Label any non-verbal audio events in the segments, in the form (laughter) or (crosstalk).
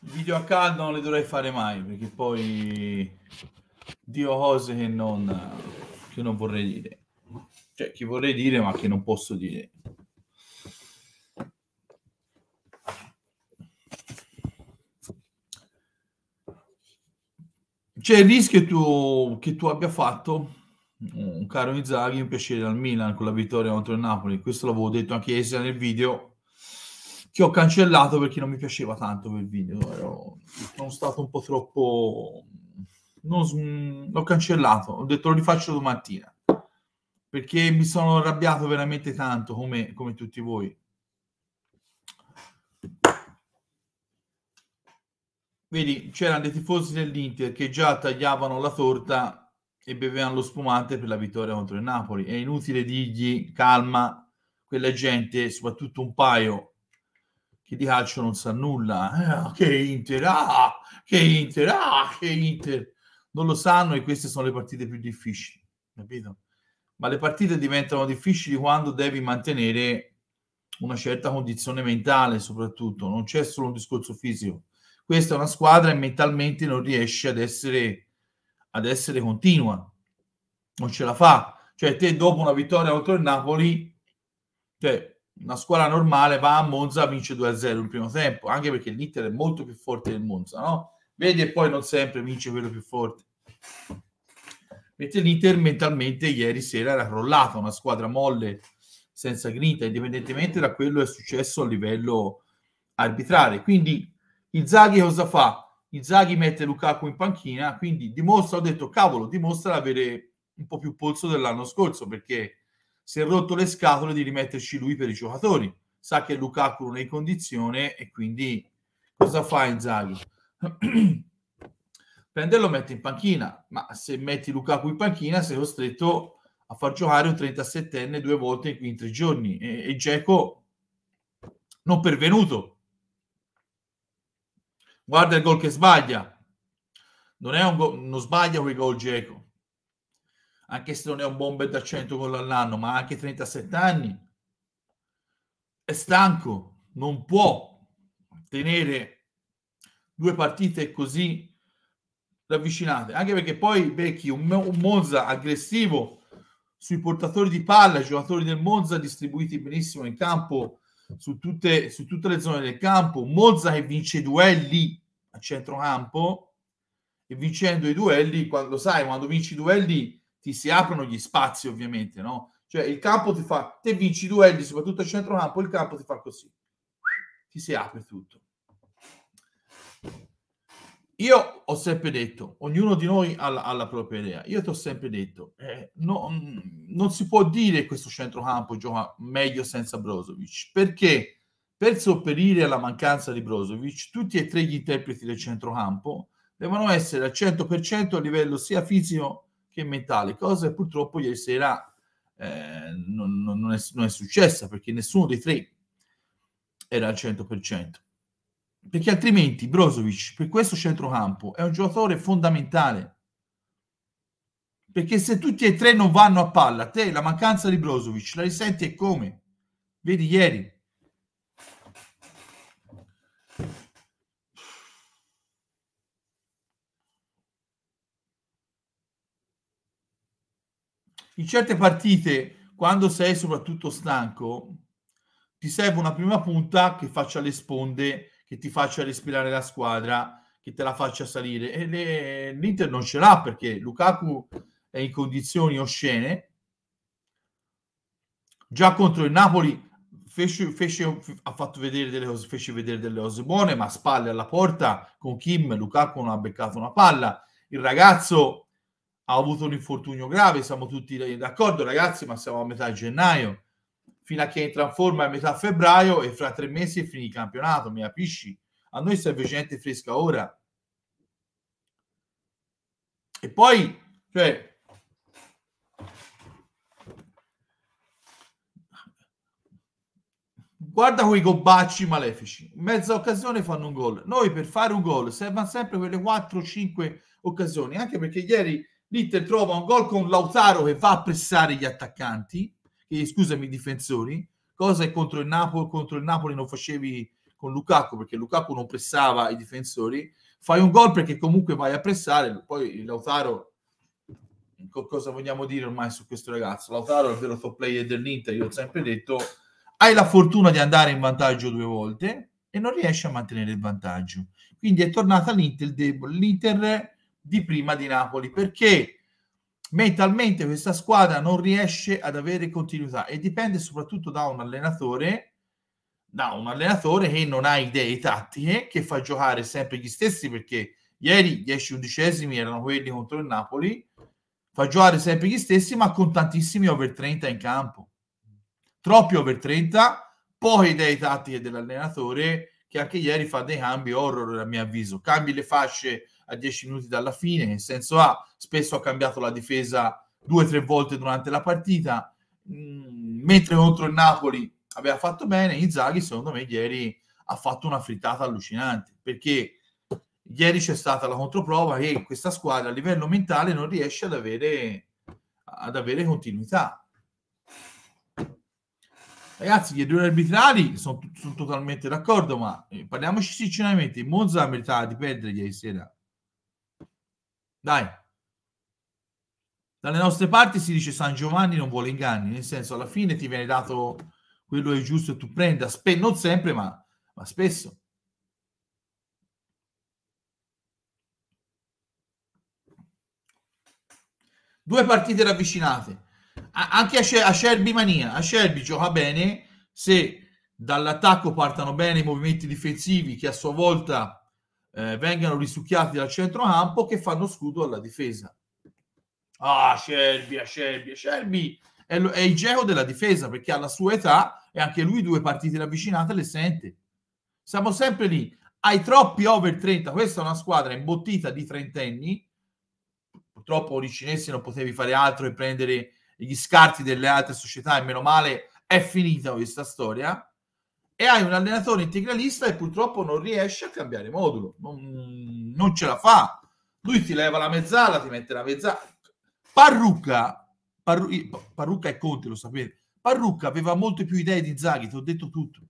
video a caldo non le dovrei fare mai perché poi dico cose che non, che non vorrei dire. Cioè, che vorrei dire ma che non posso dire. C'è il rischio che tu, che tu abbia fatto un caro Inzaghi un piacere al Milan con la vittoria contro il Napoli. Questo l'avevo detto anche ieri nel video che ho cancellato perché non mi piaceva tanto quel video. Ero, sono stato un po' troppo... Non, l'ho cancellato, ho detto lo rifaccio domattina perché mi sono arrabbiato veramente tanto come, come tutti voi. Vedi, c'erano dei tifosi dell'Inter che già tagliavano la torta e bevevano lo spumante per la vittoria contro il Napoli. È inutile dirgli calma, quella gente, soprattutto un paio che di calcio non sa nulla. Eh, che Inter, ah, che Inter, ah, che Inter. Non lo sanno e queste sono le partite più difficili, capito? Ma le partite diventano difficili quando devi mantenere una certa condizione mentale, soprattutto, non c'è solo un discorso fisico. Questa è una squadra e mentalmente non riesce ad essere, ad essere continua, non ce la fa. Cioè, te dopo una vittoria contro il Napoli, cioè, una squadra normale va a Monza vince 2-0 in primo tempo, anche perché l'Inter è molto più forte del Monza, no? Vedi e poi non sempre vince quello più forte. Mentre l'Inter mentalmente ieri sera era crollata, una squadra molle, senza grinta, indipendentemente da quello che è successo a livello arbitrale. Quindi Inzaghi cosa fa? Inzaghi mette Lukaku in panchina, quindi dimostra, ho detto cavolo, dimostra di avere un po' più polso dell'anno scorso, perché si è rotto le scatole di rimetterci lui per i giocatori. Sa che Lukaku non è in condizione e quindi cosa fa Inzaghi? (clears throat) Prenderlo e mette in panchina, ma se metti Lukaku in panchina sei costretto a far giocare un 37enne due volte in tre giorni e, e Geco non pervenuto. Guarda il gol che sbaglia. Non, è un go- non sbaglia quei gol Geco anche se non è un buon da 100 gol all'anno, ma anche 37 anni, è stanco, non può tenere due partite così ravvicinate, anche perché poi Vecchi, un, un Monza aggressivo sui portatori di palla, i giocatori del Monza distribuiti benissimo in campo, su tutte, su tutte le zone del campo, un Monza che vince i duelli a centrocampo, e vincendo i duelli, quando sai, quando vinci i duelli ti si aprono gli spazi ovviamente, no? Cioè il campo ti fa, te vinci i duelli, soprattutto a centrocampo, il campo ti fa così, ti si apre tutto. Io ho sempre detto, ognuno di noi ha, ha la propria idea, io ti ho sempre detto, eh, no, non si può dire che questo centrocampo gioca meglio senza Brozovic, perché per sopperire alla mancanza di Brozovic, tutti e tre gli interpreti del centrocampo devono essere al 100% a livello sia fisico che mentale, cosa che purtroppo ieri sera eh, non, non, è, non, è, successa perché nessuno dei tre era al 100%. Perché altrimenti Brozovic per questo centrocampo è un giocatore fondamentale. Perché se tutti e tre non vanno a palla, te la mancanza di Brozovic la risenti e come? Vedi ieri, in certe partite, quando sei soprattutto stanco, ti serve una prima punta che faccia le sponde, che ti faccia respirare la squadra, che te la faccia salire. E le... l'Inter non ce l'ha perché Lukaku è in condizioni oscene. Già contro il Napoli fece, fece, ha fatto vedere delle cose, fece vedere delle cose buone, ma spalle alla porta con Kim, Lukaku non ha beccato una palla. Il ragazzo ha avuto un infortunio grave, siamo tutti d'accordo ragazzi, ma siamo a metà gennaio, fino a che entra in forma a metà febbraio e fra tre mesi è finito il campionato, mi capisci? A noi serve gente fresca ora. E poi, cioè, guarda quei gobacci malefici, in mezza occasione fanno un gol. Noi per fare un gol servono sempre quelle 4-5 occasioni, anche perché ieri l'Inter trova un gol con Lautaro che va a pressare gli attaccanti, eh, scusami, i difensori, cosa è contro il, Napoli, contro il Napoli non facevi con Lukaku perché Lukaku non pressava i difensori. Fai un gol perché comunque vai a pressare, poi Lautaro cosa vogliamo dire ormai su questo ragazzo? Lautaro è il vero top player dell'Inter, io ho sempre detto, hai la fortuna di andare in vantaggio due volte e non riesci a mantenere il vantaggio. Quindi è tornata l'Inter debole. L'Inter di prima di Napoli, perché mentalmente questa squadra non riesce ad avere continuità e dipende soprattutto da un allenatore da un allenatore che non ha idee tattiche, che fa giocare sempre gli stessi perché ieri 10 undicesimi erano quelli contro il Napoli, fa giocare sempre gli stessi ma con tantissimi over 30 in campo. Troppi over 30, poche idee tattiche dell'allenatore che anche ieri fa dei cambi horror a mio avviso, cambi le fasce a 10 minuti dalla fine, che senso ha? Spesso ha cambiato la difesa due o tre volte durante la partita, mm, mentre contro il Napoli aveva fatto bene, Inzaghi secondo me ieri ha fatto una frittata allucinante, perché ieri c'è stata la controprova che questa squadra a livello mentale non riesce ad avere, ad avere continuità. Ragazzi, gli errori arbitrali sono, sono totalmente d'accordo, ma eh, parliamoci sinceramente, Monza meritava di perdere ieri sera. Dai. Dalle nostre parti si dice San Giovanni non vuole inganni, nel senso alla fine ti viene dato quello è giusto e tu prenda, Spe- non sempre ma, ma spesso. Due partite ravvicinate. A- anche a, Cerbi Mania, a Cerbi gioca bene se dall'attacco partano bene i movimenti difensivi che a sua volta eh, vengano risucchiati dal centrocampo che fanno scudo alla difesa. Ah, Shelby, ah, Shelby, ah, Shelby è, è il geo della difesa perché alla sua età e anche lui due partite ravvicinate le sente. Siamo sempre lì, hai troppi over 30, questa è una squadra imbottita di trentenni, purtroppo con i cinesi non potevi fare altro che prendere gli scarti delle altre società e meno male è finita questa storia e hai un allenatore integralista e purtroppo non riesce a cambiare modulo, non, non ce la fa. Lui ti leva la mezzala, ti mette la mezzala. Parrucca, Parru- Parrucca e Conte, lo sapete, Parrucca aveva molte più idee di Zaghi, ti ho detto tutto.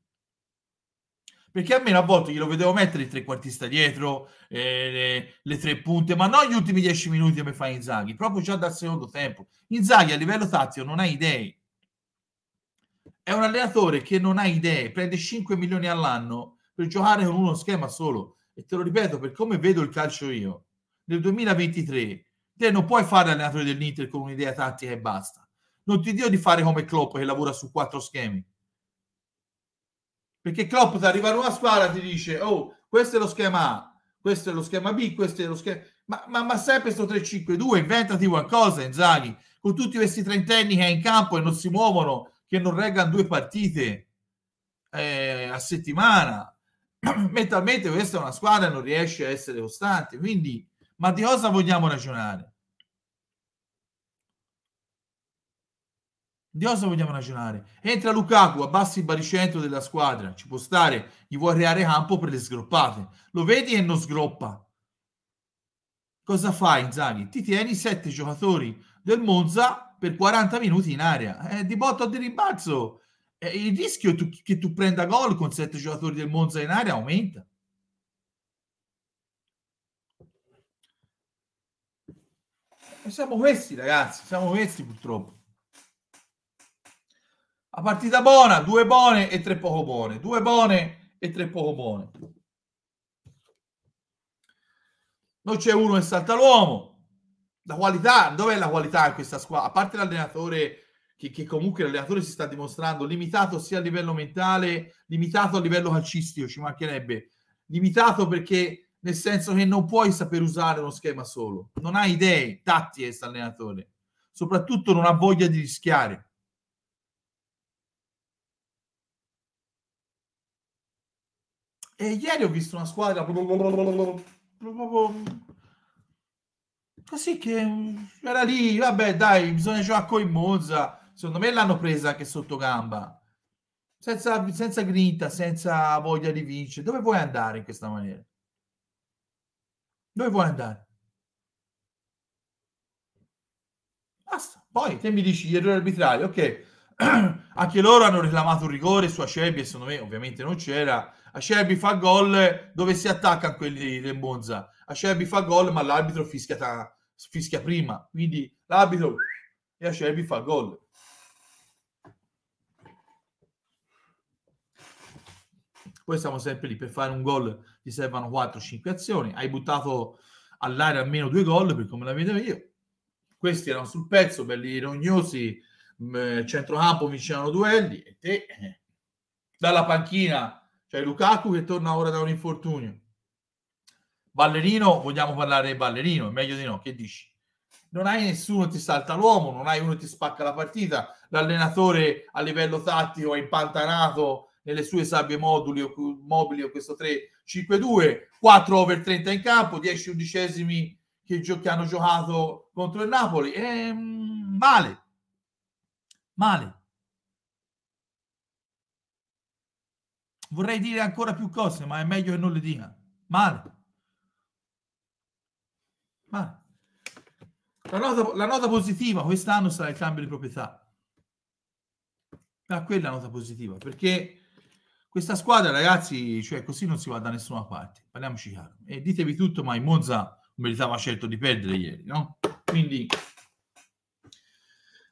Perché almeno a volte glielo vedevo mettere il trequartista dietro, eh, le, le, tre punte, ma non gli ultimi dieci minuti come fa Inzaghi, proprio già dal secondo tempo. Inzaghi a livello tattico non ha idee è un allenatore che non ha idee, prende 5 milioni all'anno per giocare con uno schema solo. E te lo ripeto, per come vedo il calcio io, nel 2023 te non puoi fare allenatore dell'Inter con un'idea tattica e basta. Non ti dico di fare come Klopp che lavora su quattro schemi. Perché Klopp ti arriva una squadra ti dice, oh, questo è lo schema A, questo è lo schema B, questo è lo schema... Ma, ma, ma sai questo 3-5-2, inventati qualcosa, Inzaghi, con tutti questi trentenni che è in campo e non si muovono che non reggano due partite eh, a settimana. (clears throat) Mentalmente questa è una squadra che non riesce a essere costante. Quindi, ma di cosa vogliamo ragionare? Di cosa vogliamo ragionare? Entra Lukaku, abbassi il baricentro della squadra, ci può stare, gli vuoi creare campo per le sgroppate. Lo vedi e non sgroppa. Cosa fai, Zaghi? Ti tieni sette giocatori del Monza per 40 minuti in area, eh, di botto di ribalzo, Eh, il rischio tu, che tu prenda gol con sette giocatori del Monza in area aumenta. E siamo questi ragazzi, siamo questi purtroppo. La partita buona, due buone e tre poco buone, due buone e tre poco buone. Non c'è uno che salta l'uomo, la qualità, dov'è la qualità in questa squadra? A parte l'allenatore, che, che, comunque l'allenatore si sta dimostrando limitato sia a livello mentale, limitato a livello calcistico, ci mancherebbe. Limitato perché nel senso che non puoi saper usare uno schema solo, non ha idee tatti questo allenatore, soprattutto non ha voglia di rischiare. E ieri ho visto una squadra proprio Così che mm, era lì, vabbè dai, bisogna giocare con il Monza. Secondo me l'hanno presa anche sotto gamba. Senza, senza grinta, senza voglia di vincere. Dove vuoi andare in questa maniera? Dove vuoi andare? Basta. Poi te mi dici gli errore arbitrario, ok. (clears throat) Anche loro hanno reclamato un rigore su Acebi, secondo me ovviamente non c'era. Acerbi fa gol dove si attaccano quelli del Monza. Acerbi fa gol, ma l'arbitro fischia fischia prima, quindi l'abito e Acerbi fa gol. Poi siamo sempre lì, per fare un gol ti servono 4-5 azioni, hai buttato all'aria almeno due gol per come la vedo io. Questi erano sul pezzo, belli rognosi, mh, mm, eh, centrocampo vincevano duelli e te eh, dalla panchina c'è cioè Lukaku che torna ora da un infortunio Ballerino, vogliamo parlare di ballerino, meglio di no, che dici? Non hai nessuno che ti salta l'uomo, non hai uno che ti spacca la partita, l'allenatore a livello tattico è impantanato nelle sue sabbie moduli o mobili o questo 3-5-2, 4 over 30 in campo, 10 undicesimi che, gio- che hanno giocato contro il Napoli, e, mm, male, male. Vorrei dire ancora più cose, ma è meglio che non le dica. Male. Ma la nota, la nota positiva quest'anno sarà il cambio di proprietà. Ma ah, quella nota positiva, perché questa squadra, ragazzi, cioè così non si va da nessuna parte. Parliamoci chiaro. E ditevi tutto, ma in Monza meritava certo di perdere ieri, no? Quindi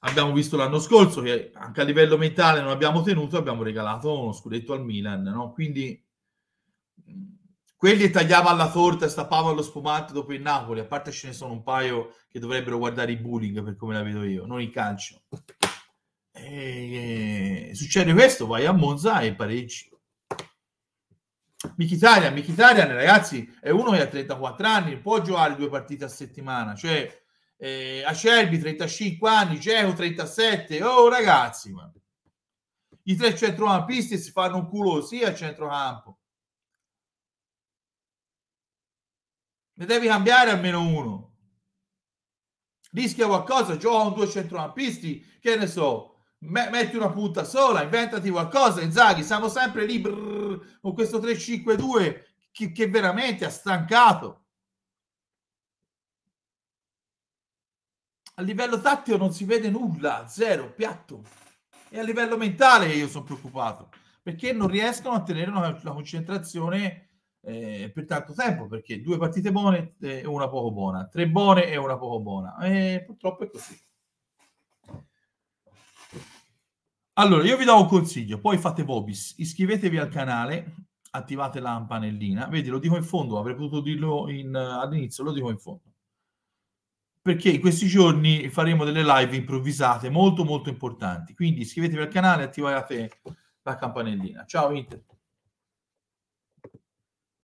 abbiamo visto l'anno scorso che anche a livello mentale non abbiamo tenuto, abbiamo regalato uno scudetto al Milan, no? Quindi quelli tagliavano la torta e stappavano lo spumante dopo il Napoli, a parte ce ne sono un paio che dovrebbero guardare i bullying per come la vedo io, non il calcio. E... Eh, succede questo, vai a Monza e pareggi. Mkhitaryan, Mkhitaryan ragazzi è uno che ha 34 anni, può giocare due partite a settimana, cioè eh, Acerbi 35 anni, Geo 37, oh ragazzi, ma... i tre centrocampisti si fanno un culo sia sì, a centrocampo Ne devi cambiare almeno uno. Rischia qualcosa, gioca con due centrocampisti, che ne so, metti una punta sola, inventati qualcosa, Inzaghi, siamo sempre lì brrr, con questo 3-5-2 che, che veramente ha stancato. A livello tattico non si vede nulla, zero, piatto. E a livello mentale io sono preoccupato, perché non riescono a tenere una, una concentrazione eh, per tanto tempo perché due partite buone eh, e eh, una poco buona, tre buone e una poco buona. E purtroppo è così. Allora, io vi do un consiglio, poi fate Vobis, iscrivetevi al canale, attivate la campanellina, vedi, lo dico in fondo, avrei potuto dirlo in, uh, all'inizio, lo dico in fondo. Perché in questi giorni faremo delle live improvvisate molto molto importanti, quindi iscrivetevi al canale, attivate la campanellina. Ciao Inter.